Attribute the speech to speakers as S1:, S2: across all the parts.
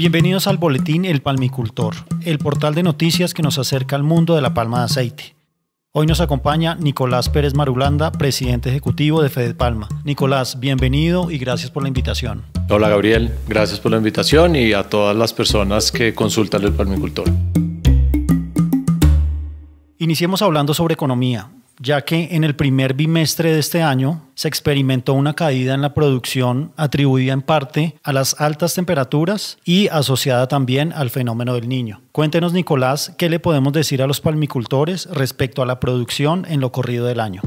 S1: Bienvenidos al boletín El Palmicultor, el portal de noticias que nos acerca al mundo de la palma de aceite. Hoy nos acompaña Nicolás Pérez Marulanda, presidente ejecutivo de Fede Palma. Nicolás, bienvenido y gracias por la invitación.
S2: Hola Gabriel, gracias por la invitación y a todas las personas que consultan el Palmicultor.
S1: Iniciemos hablando sobre economía ya que en el primer bimestre de este año se experimentó una caída en la producción atribuida en parte a las altas temperaturas y asociada también al fenómeno del niño. Cuéntenos, Nicolás, qué le podemos decir a los palmicultores respecto a la producción en lo corrido del año.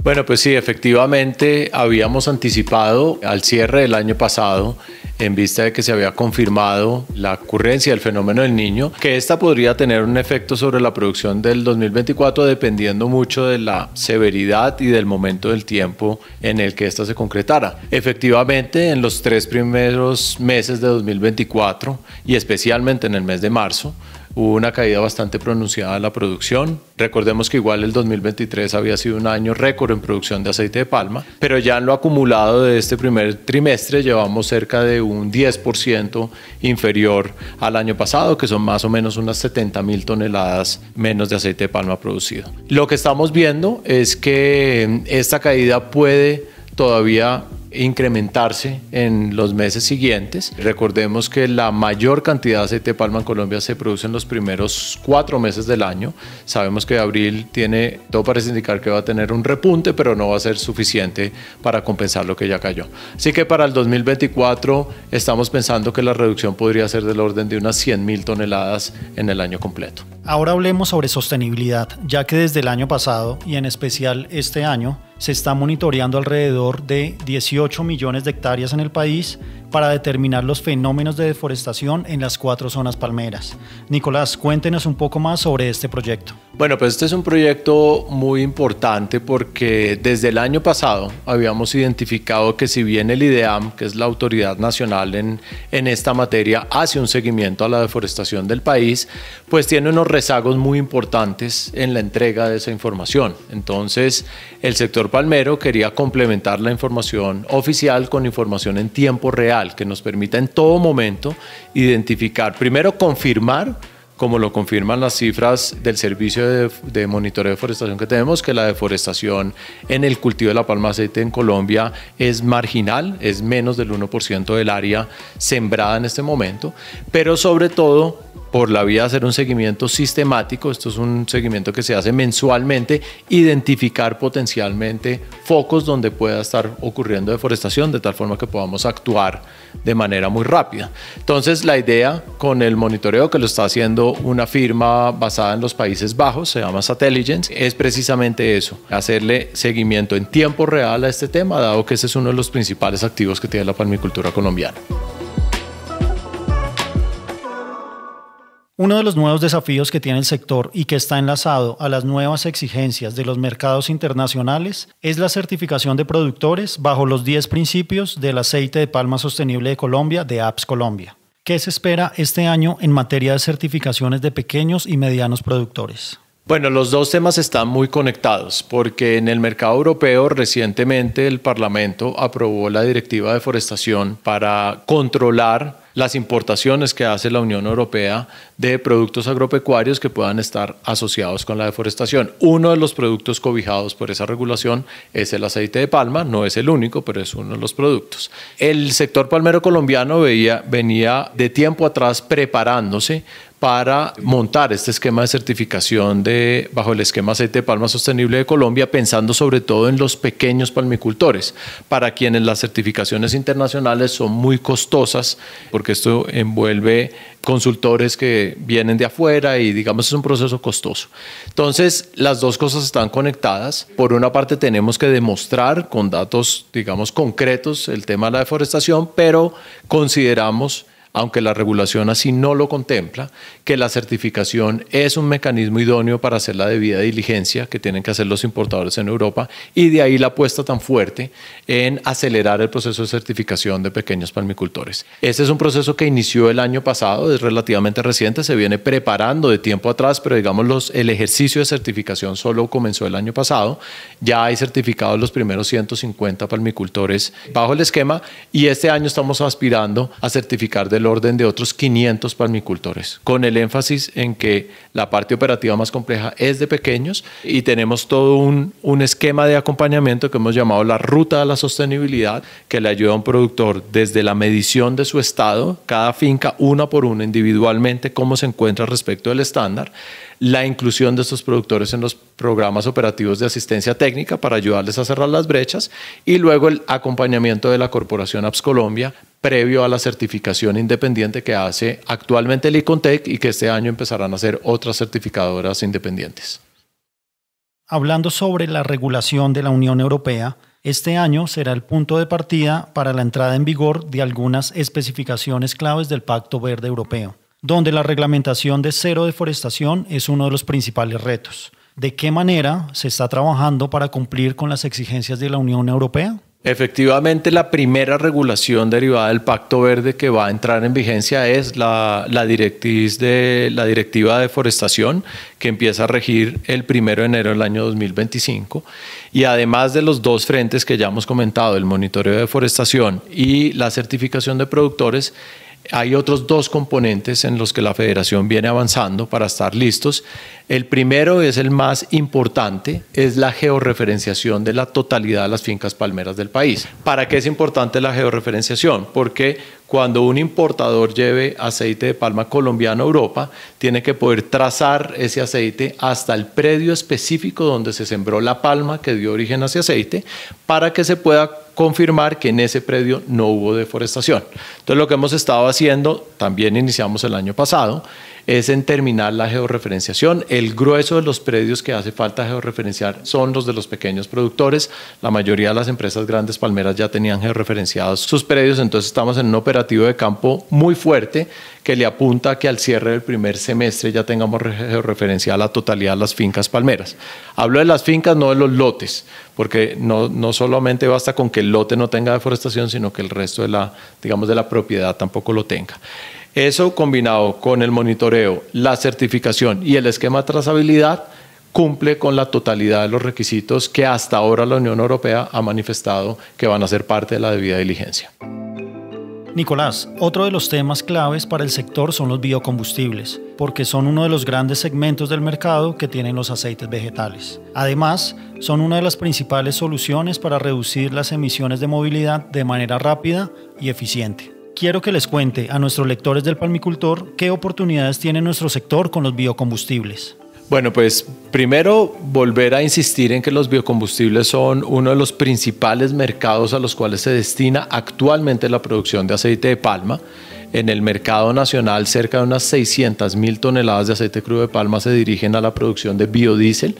S2: Bueno, pues sí, efectivamente habíamos anticipado al cierre del año pasado, en vista de que se había confirmado la ocurrencia del fenómeno del niño, que esta podría tener un efecto sobre la producción del 2024 dependiendo mucho de la severidad y del momento del tiempo en el que esta se concretara. Efectivamente, en los tres primeros meses de 2024 y especialmente en el mes de marzo, hubo una caída bastante pronunciada en la producción. Recordemos que igual el 2023 había sido un año récord en producción de aceite de palma, pero ya en lo acumulado de este primer trimestre llevamos cerca de un 10% inferior al año pasado, que son más o menos unas 70 mil toneladas menos de aceite de palma producido. Lo que estamos viendo es que esta caída puede todavía incrementarse en los meses siguientes. Recordemos que la mayor cantidad de aceite de palma en Colombia se produce en los primeros cuatro meses del año. Sabemos que abril tiene, todo parece indicar que va a tener un repunte, pero no va a ser suficiente para compensar lo que ya cayó. Así que para el 2024 estamos pensando que la reducción podría ser del orden de unas 100 mil toneladas en el año completo.
S1: Ahora hablemos sobre sostenibilidad, ya que desde el año pasado y en especial este año, se está monitoreando alrededor de 18 millones de hectáreas en el país para determinar los fenómenos de deforestación en las cuatro zonas palmeras. Nicolás, cuéntenos un poco más sobre este proyecto.
S2: Bueno, pues este es un proyecto muy importante porque desde el año pasado habíamos identificado que si bien el IDEAM, que es la autoridad nacional en, en esta materia, hace un seguimiento a la deforestación del país, pues tiene unos rezagos muy importantes en la entrega de esa información. Entonces, el sector palmero quería complementar la información oficial con información en tiempo real que nos permita en todo momento identificar, primero confirmar, como lo confirman las cifras del servicio de, de, monitoreo de deforestación que tenemos, que la deforestación en el cultivo de la palma aceite en Colombia es marginal, es menos del 1% del área sembrada en este momento, pero sobre todo por la vía de hacer un seguimiento sistemático, esto es un seguimiento que se hace mensualmente, identificar potencialmente focos donde pueda estar ocurriendo deforestación, de tal forma que podamos actuar de manera muy rápida. Entonces, la idea con el monitoreo que lo está haciendo una firma basada en los Países Bajos, se llama Satelligence, es precisamente eso, hacerle seguimiento en tiempo real a este tema, dado que ese es uno de los principales activos que tiene la palmicultura colombiana.
S1: Uno de los nuevos desafíos que tiene el sector y que está enlazado a las nuevas exigencias de los mercados internacionales es la certificación de productores bajo los 10 principios del aceite de palma sostenible de Colombia de APS Colombia. ¿Qué se espera este año en materia de certificaciones de pequeños y medianos productores?
S2: Bueno, los dos temas están muy conectados porque en el mercado europeo recientemente el Parlamento aprobó la Directiva de Forestación para controlar las importaciones que hace la Unión Europea de productos agropecuarios que puedan estar asociados con la deforestación. Uno de los productos cobijados por esa regulación es el aceite de palma, no es el único, pero es uno de los productos. El sector palmero colombiano venía de tiempo atrás preparándose para montar este esquema de certificación de, bajo el esquema aceite de palma sostenible de Colombia, pensando sobre todo en los pequeños palmicultores, para quienes las certificaciones internacionales son muy costosas, porque esto envuelve consultores que vienen de afuera y digamos es un proceso costoso. Entonces, las dos cosas están conectadas. Por una parte, tenemos que demostrar con datos, digamos, concretos el tema de la deforestación, pero consideramos aunque la regulación así no lo contempla, que la certificación es un mecanismo idóneo para hacer la debida diligencia que tienen que hacer los importadores en Europa y de ahí la apuesta tan fuerte en acelerar el proceso de certificación de pequeños palmicultores. Este es un proceso que inició el año pasado, es relativamente reciente, se viene preparando de tiempo atrás, pero digamos los, el ejercicio de certificación solo comenzó el año pasado, ya hay certificados los primeros 150 palmicultores bajo el esquema y este año estamos aspirando a certificar de el orden de otros 500 palmicultores, con el énfasis en que la parte operativa más compleja es de pequeños y tenemos todo un, un esquema de acompañamiento que hemos llamado la ruta de la sostenibilidad, que le ayuda a un productor desde la medición de su estado, cada finca una por una individualmente, cómo se encuentra respecto del estándar, la inclusión de estos productores en los programas operativos de asistencia técnica para ayudarles a cerrar las brechas y luego el acompañamiento de la Corporación Apps Colombia previo a la certificación independiente que hace actualmente el Icontec y que este año empezarán a hacer otras certificadoras independientes.
S1: Hablando sobre la regulación de la Unión Europea, este año será el punto de partida para la entrada en vigor de algunas especificaciones claves del Pacto Verde Europeo, donde la reglamentación de cero deforestación es uno de los principales retos. ¿De qué manera se está trabajando para cumplir con las exigencias de la Unión Europea?
S2: Efectivamente, la primera regulación derivada del Pacto Verde que va a entrar en vigencia es la, de, la Directiva de Deforestación, que empieza a regir el 1 de enero del año 2025. Y además de los dos frentes que ya hemos comentado, el monitoreo de deforestación y la certificación de productores, hay otros dos componentes en los que la federación viene avanzando para estar listos. El primero es el más importante, es la georreferenciación de la totalidad de las fincas palmeras del país. ¿Para qué es importante la georreferenciación? Porque cuando un importador lleve aceite de palma colombiano a Europa, tiene que poder trazar ese aceite hasta el predio específico donde se sembró la palma que dio origen a ese aceite para que se pueda confirmar que en ese predio no hubo deforestación. Entonces lo que hemos estado haciendo, también iniciamos el año pasado, es en terminar la georreferenciación. El grueso de los predios que hace falta georreferenciar son los de los pequeños productores. La mayoría de las empresas grandes palmeras ya tenían georreferenciados sus predios, entonces estamos en un operativo de campo muy fuerte que le apunta a que al cierre del primer semestre ya tengamos georreferenciada la totalidad de las fincas palmeras. Hablo de las fincas, no de los lotes, porque no, no solamente basta con que el lote no tenga deforestación, sino que el resto de la, digamos, de la propiedad tampoco lo tenga. Eso combinado con el monitoreo, la certificación y el esquema de trazabilidad cumple con la totalidad de los requisitos que hasta ahora la Unión Europea ha manifestado que van a ser parte de la debida diligencia.
S1: Nicolás, otro de los temas claves para el sector son los biocombustibles, porque son uno de los grandes segmentos del mercado que tienen los aceites vegetales. Además, son una de las principales soluciones para reducir las emisiones de movilidad de manera rápida y eficiente quiero que les cuente a nuestros lectores del palmicultor qué oportunidades tiene nuestro sector con los biocombustibles.
S2: Bueno, pues primero volver a insistir en que los biocombustibles son uno de los principales mercados a los cuales se destina actualmente la producción de aceite de palma. En el mercado nacional, cerca de unas 600 mil toneladas de aceite crudo de palma se dirigen a la producción de biodiesel,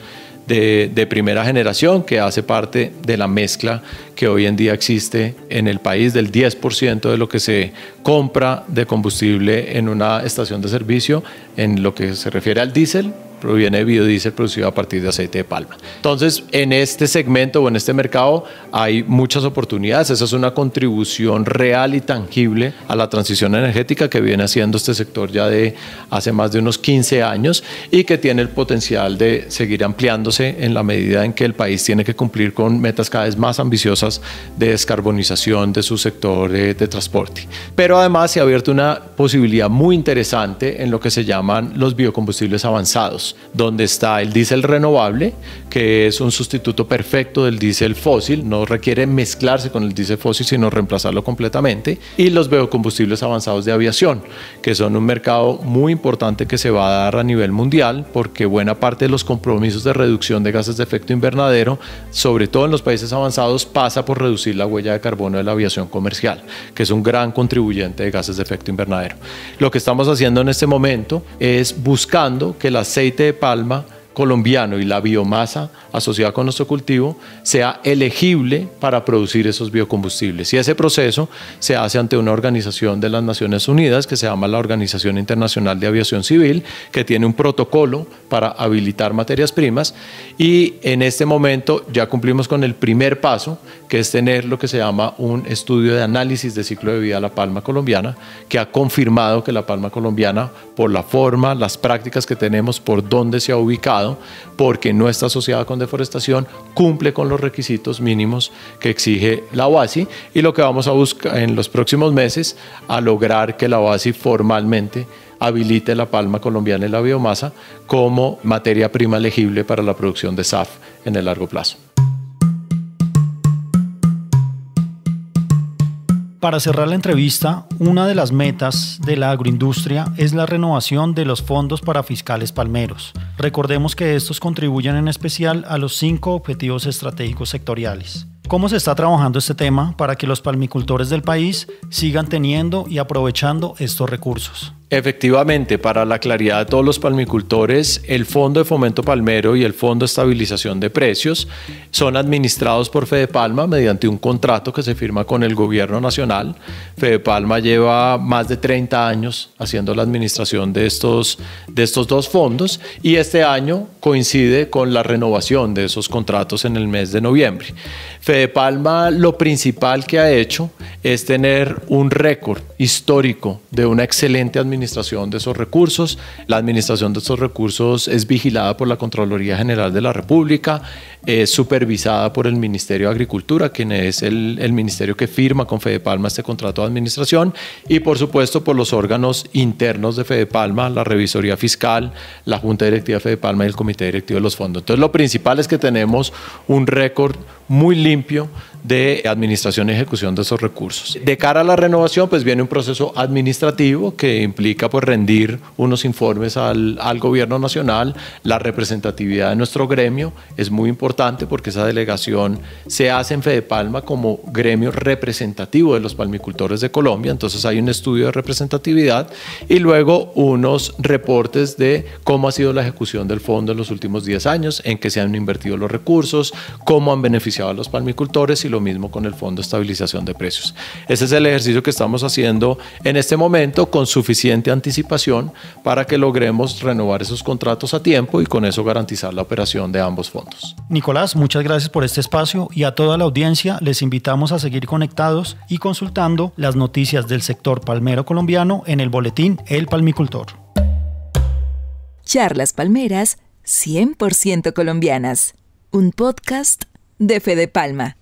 S2: de, primera generación que hace parte de la mezcla que hoy en día existe en el país del 10% de lo que se compra de combustible en una estación de servicio en lo que se refiere al diésel proviene de biodiesel producido a partir de aceite de palma. Entonces, en este segmento o en este mercado hay muchas oportunidades. Esa es una contribución real y tangible a la transición energética que viene haciendo este sector ya de hace más de unos 15 años y que tiene el potencial de seguir ampliándose en la medida en que el país tiene que cumplir con metas cada vez más ambiciosas de descarbonización de su sector de, de transporte. Pero además se ha abierto una posibilidad muy interesante en lo que se llaman los biocombustibles avanzados donde está el diésel renovable, que es un sustituto perfecto del diésel fósil, no requiere mezclarse con el diésel fósil, sino reemplazarlo completamente, y los biocombustibles avanzados de aviación, que son un mercado muy importante que se va a dar a nivel mundial, porque buena parte de los compromisos de reducción de gases de efecto invernadero, sobre todo en los países avanzados, pasa por reducir la huella de carbono de la aviación comercial, que es un gran contribuyente de gases de efecto invernadero. Lo que estamos haciendo en este momento es buscando que el aceite aceite de palma, colombiano y la biomasa asociada con nuestro cultivo sea elegible para producir esos biocombustibles. Y ese proceso se hace ante una organización de las Naciones Unidas que se llama la Organización Internacional de Aviación Civil, que tiene un protocolo para habilitar materias primas y en este momento ya cumplimos con el primer paso, que es tener lo que se llama un estudio de análisis de ciclo de vida de la palma colombiana, que ha confirmado que la palma colombiana, por la forma, las prácticas que tenemos, por dónde se ha ubicado, porque no está asociada con deforestación, cumple con los requisitos mínimos que exige la OASI y lo que vamos a buscar en los próximos meses a lograr que la OASI formalmente habilite la palma colombiana y la biomasa como materia prima elegible para la producción de SAF en el largo plazo.
S1: Para cerrar la entrevista, una de las metas de la agroindustria es la renovación de los fondos para fiscales palmeros. Recordemos que estos contribuyen en especial a los cinco objetivos estratégicos sectoriales. ¿Cómo se está trabajando este tema para que los palmicultores del país sigan teniendo y aprovechando estos recursos?
S2: Efectivamente, para la claridad de todos los palmicultores, el Fondo de Fomento Palmero y el Fondo de Estabilización de Precios son administrados por Fede Palma mediante un contrato que se firma con el Gobierno Nacional. Fede Palma lleva más de 30 años haciendo la administración de estos, de estos dos fondos y este año coincide con la renovación de esos contratos en el mes de noviembre. Fede Palma lo principal que ha hecho es tener un récord histórico de una excelente administración administración de esos recursos. La administración de esos recursos es vigilada por la Contraloría General de la República, es eh, supervisada por el Ministerio de Agricultura, quien es el, el ministerio que firma con Fede Palma este contrato de administración, y por supuesto por los órganos internos de Fede Palma, la Revisoría Fiscal, la Junta Directiva de Fede Palma y el Comité Directivo de los Fondos. Entonces lo principal es que tenemos un récord muy limpio de administración y ejecución de esos recursos. De cara a la renovación, pues viene un proceso administrativo que implica pues rendir unos informes al, al gobierno nacional. La representatividad de nuestro gremio es muy importante porque esa delegación se hace en Fede Palma como gremio representativo de los palmicultores de Colombia. Entonces hay un estudio de representatividad y luego unos reportes de cómo ha sido la ejecución del fondo en los últimos 10 años, en qué se han invertido los recursos, cómo han beneficiado a los palmicultores y lo mismo con el Fondo de Estabilización de Precios. Ese es el ejercicio que estamos haciendo en este momento con suficiente anticipación para que logremos renovar esos contratos a tiempo y con eso garantizar la operación de ambos fondos.
S1: Nicolás, muchas gracias por este espacio y a toda la audiencia les invitamos a seguir conectados y consultando las noticias del sector palmero colombiano en el boletín El Palmicultor. Charlas Palmeras 100% colombianas, un podcast de Fede Palma.